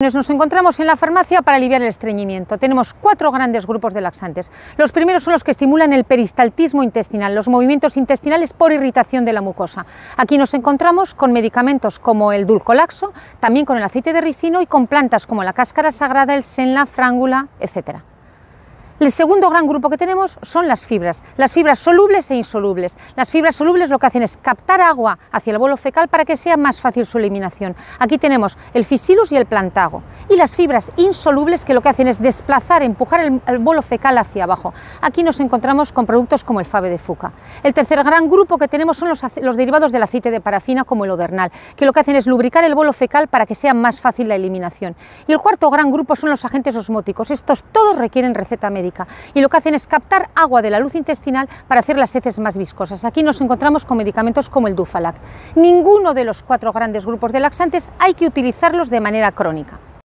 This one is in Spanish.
Nos encontramos en la farmacia para aliviar el estreñimiento. Tenemos cuatro grandes grupos de laxantes. Los primeros son los que estimulan el peristaltismo intestinal, los movimientos intestinales por irritación de la mucosa. Aquí nos encontramos con medicamentos como el dulcolaxo, también con el aceite de ricino y con plantas como la cáscara sagrada, el senla, frángula, etcétera. El segundo gran grupo que tenemos son las fibras, las fibras solubles e insolubles. Las fibras solubles lo que hacen es captar agua hacia el bolo fecal para que sea más fácil su eliminación. Aquí tenemos el fisilus y el plantago. Y las fibras insolubles que lo que hacen es desplazar, empujar el, bolo fecal hacia abajo. Aquí nos encontramos con productos como el fave de fuca. El tercer gran grupo que tenemos son los, derivados del aceite de parafina como el odernal, que lo que hacen es lubricar el bolo fecal para que sea más fácil la eliminación. Y el cuarto gran grupo son los agentes osmóticos. Estos todos requieren receta médica y lo que hacen es captar agua de la luz intestinal para hacer las heces más viscosas. Aquí nos encontramos con medicamentos como el Dufalac. Ninguno de los cuatro grandes grupos de laxantes hay que utilizarlos de manera crónica.